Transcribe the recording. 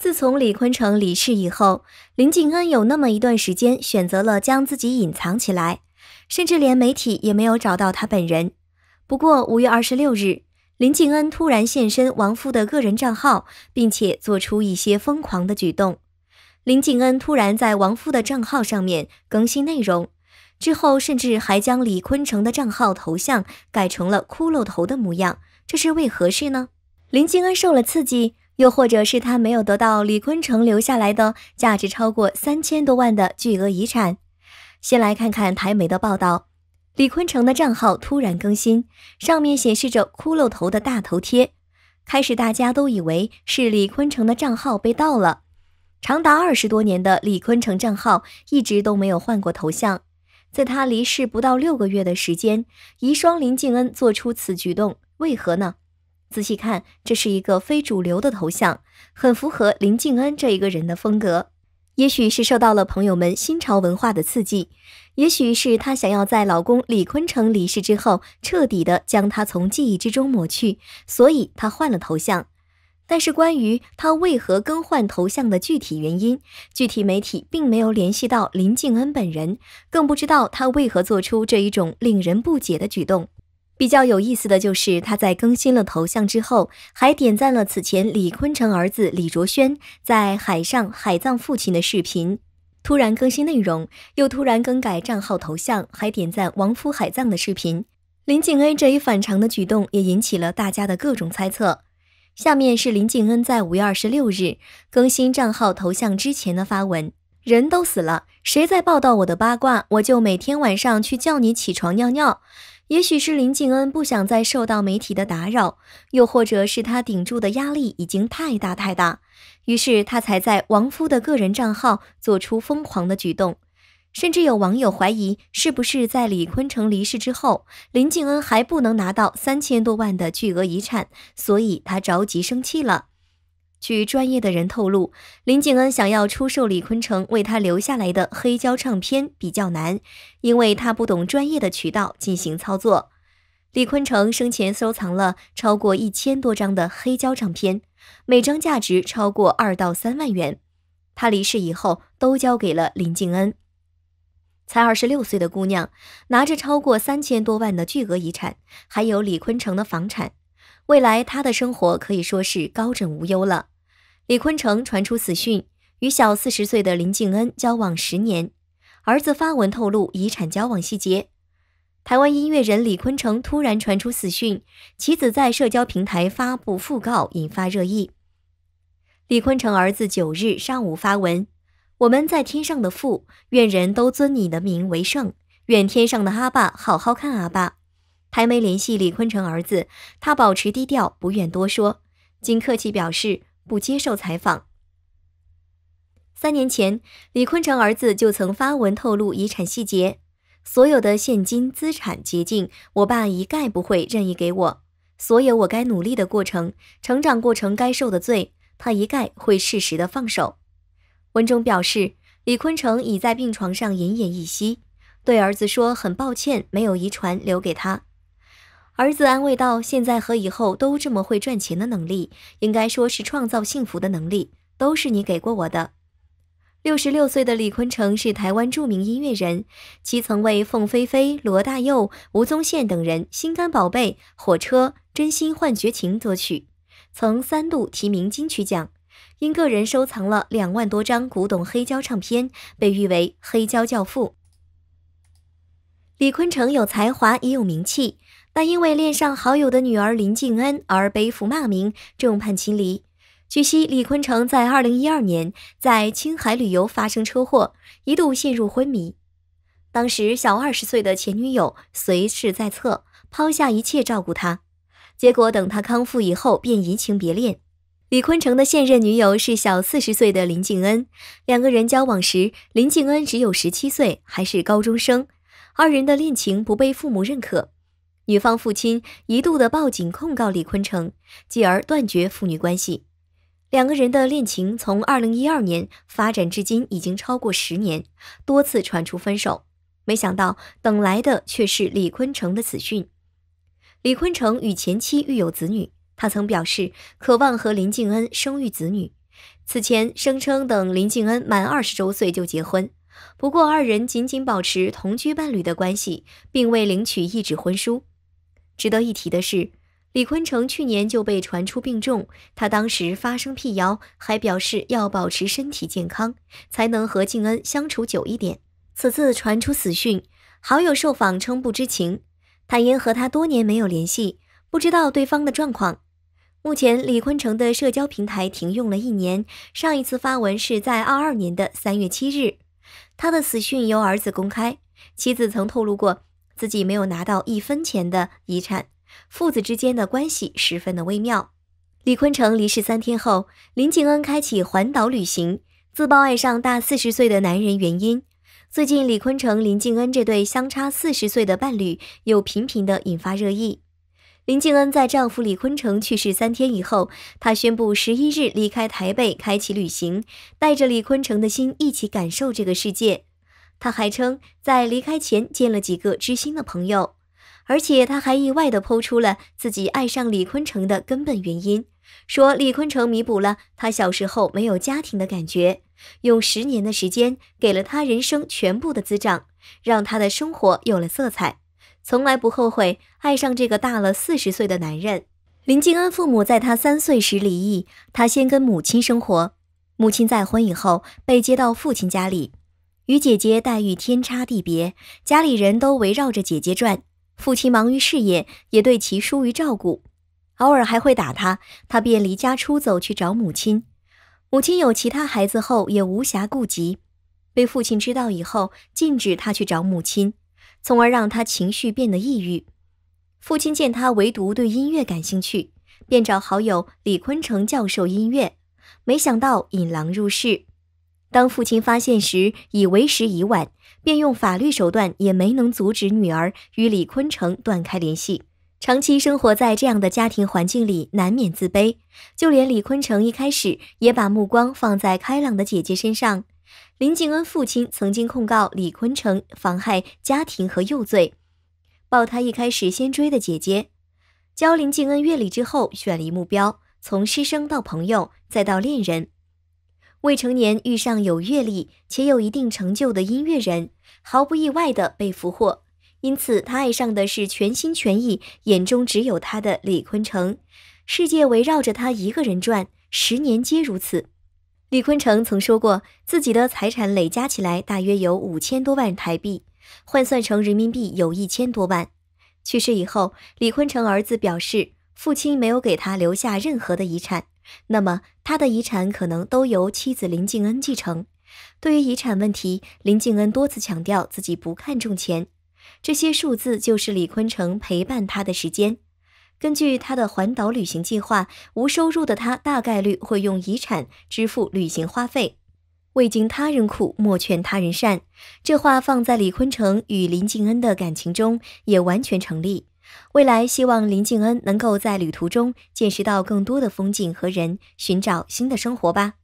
自从李坤城离世以后，林敬恩有那么一段时间选择了将自己隐藏起来，甚至连媒体也没有找到他本人。不过五月二十六日，林敬恩突然现身王夫的个人账号，并且做出一些疯狂的举动。林敬恩突然在王夫的账号上面更新内容，之后甚至还将李坤城的账号头像改成了骷髅头的模样，这是为何事呢？林敬恩受了刺激。又或者是他没有得到李坤城留下来的价值超过三千多万的巨额遗产。先来看看台媒的报道：李坤城的账号突然更新，上面显示着骷髅头的大头贴。开始大家都以为是李坤城的账号被盗了。长达二十多年的李坤城账号一直都没有换过头像，在他离世不到六个月的时间，遗孀林静恩做出此举动，为何呢？仔细看，这是一个非主流的头像，很符合林静恩这一个人的风格。也许是受到了朋友们新潮文化的刺激，也许是她想要在老公李坤城离世之后，彻底的将他从记忆之中抹去，所以她换了头像。但是关于她为何更换头像的具体原因，具体媒体并没有联系到林静恩本人，更不知道她为何做出这一种令人不解的举动。比较有意思的就是，他在更新了头像之后，还点赞了此前李坤城儿子李卓轩在海上海葬父亲的视频。突然更新内容，又突然更改账号头像，还点赞亡夫海葬的视频。林景恩这一反常的举动也引起了大家的各种猜测。下面是林景恩在五月二十六日更新账号头像之前的发文：人都死了，谁再报道我的八卦，我就每天晚上去叫你起床尿尿。也许是林敬恩不想再受到媒体的打扰，又或者是他顶住的压力已经太大太大，于是他才在王夫的个人账号做出疯狂的举动。甚至有网友怀疑，是不是在李坤城离世之后，林敬恩还不能拿到三千多万的巨额遗产，所以他着急生气了。据专业的人透露，林敬恩想要出售李坤成为他留下来的黑胶唱片比较难，因为他不懂专业的渠道进行操作。李坤成生前收藏了超过一千多张的黑胶唱片，每张价值超过二到三万元，他离世以后都交给了林敬恩。才二十六岁的姑娘，拿着超过三千多万的巨额遗产，还有李坤成的房产。未来他的生活可以说是高枕无忧了。李坤城传出死讯，与小四十岁的林静恩交往十年，儿子发文透露遗产交往细节。台湾音乐人李坤城突然传出死讯，其子在社交平台发布讣告，引发热议。李坤城儿子九日上午发文：“我们在天上的父，愿人都尊你的名为圣，愿天上的阿爸好好看阿爸。”还没联系李坤城儿子，他保持低调，不愿多说，仅客气表示不接受采访。三年前，李坤城儿子就曾发文透露遗产细节，所有的现金资产、捷径，我爸一概不会任意给我，所有我该努力的过程、成长过程该受的罪，他一概会适时的放手。文中表示，李坤城已在病床上奄奄一息，对儿子说很抱歉，没有遗传留给他。儿子安慰道：“现在和以后都这么会赚钱的能力，应该说是创造幸福的能力，都是你给过我的。”六十六岁的李坤成是台湾著名音乐人，其曾为凤飞飞、罗大佑、吴宗宪等人《心肝宝贝》《火车》《真心换绝情》作曲，曾三度提名金曲奖，因个人收藏了两万多张古董黑胶唱片，被誉为“黑胶教父”。李坤成有才华，也有名气。但因为恋上好友的女儿林静恩而背负骂名，众叛亲离。据悉，李坤城在二零一二年在青海旅游发生车祸，一度陷入昏迷。当时小二十岁的前女友随侍在侧，抛下一切照顾他。结果等他康复以后，便移情别恋。李坤城的现任女友是小四十岁的林静恩。两个人交往时，林静恩只有十七岁，还是高中生。二人的恋情不被父母认可。女方父亲一度的报警控告李坤城，继而断绝父女关系。两个人的恋情从二零一二年发展至今已经超过十年，多次传出分手，没想到等来的却是李坤城的死讯。李坤城与前妻育有子女，他曾表示渴望和林静恩生育子女，此前声称等林静恩满二十周岁就结婚，不过二人仅仅保持同居伴侣的关系，并未领取一纸婚书。值得一提的是，李坤城去年就被传出病重，他当时发声辟谣，还表示要保持身体健康，才能和静恩相处久一点。此次传出死讯，好友受访称不知情，坦言和他多年没有联系，不知道对方的状况。目前李坤城的社交平台停用了一年，上一次发文是在二二年的三月七日。他的死讯由儿子公开，妻子曾透露过。自己没有拿到一分钱的遗产，父子之间的关系十分的微妙。李坤城离世三天后，林静恩开启环岛旅行，自曝爱上大四十岁的男人原因。最近，李坤城、林静恩这对相差四十岁的伴侣又频频的引发热议。林静恩在丈夫李坤城去世三天以后，她宣布十一日离开台北，开启旅行，带着李坤城的心一起感受这个世界。他还称，在离开前见了几个知心的朋友，而且他还意外地剖出了自己爱上李坤城的根本原因，说李坤城弥补了他小时候没有家庭的感觉，用十年的时间给了他人生全部的滋长，让他的生活有了色彩，从来不后悔爱上这个大了四十岁的男人。林静恩父母在他三岁时离异，他先跟母亲生活，母亲再婚以后被接到父亲家里。与姐姐待遇天差地别，家里人都围绕着姐姐转，父亲忙于事业，也对其疏于照顾，偶尔还会打她，她便离家出走去找母亲。母亲有其他孩子后，也无暇顾及，被父亲知道以后，禁止她去找母亲，从而让她情绪变得抑郁。父亲见她唯独对音乐感兴趣，便找好友李坤成教授音乐，没想到引狼入室。当父亲发现时，已为时已晚，便用法律手段也没能阻止女儿与李坤成断开联系。长期生活在这样的家庭环境里，难免自卑。就连李坤成一开始也把目光放在开朗的姐姐身上。林静恩父亲曾经控告李坤成妨害家庭和幼罪，抱他一开始先追的姐姐，教林静恩乐理之后，选离目标，从师生到朋友，再到恋人。未成年遇上有阅历且有一定成就的音乐人，毫不意外地被俘获。因此，他爱上的是全心全意、眼中只有他的李坤城，世界围绕着他一个人转，十年皆如此。李坤城曾说过，自己的财产累加起来大约有五千多万台币，换算成人民币有一千多万。去世以后，李坤城儿子表示，父亲没有给他留下任何的遗产。那么他的遗产可能都由妻子林静恩继承。对于遗产问题，林静恩多次强调自己不看重钱，这些数字就是李坤城陪伴他的时间。根据他的环岛旅行计划，无收入的他大概率会用遗产支付旅行花费。未经他人苦，莫劝他人善，这话放在李坤城与林静恩的感情中也完全成立。未来，希望林静恩能够在旅途中见识到更多的风景和人，寻找新的生活吧。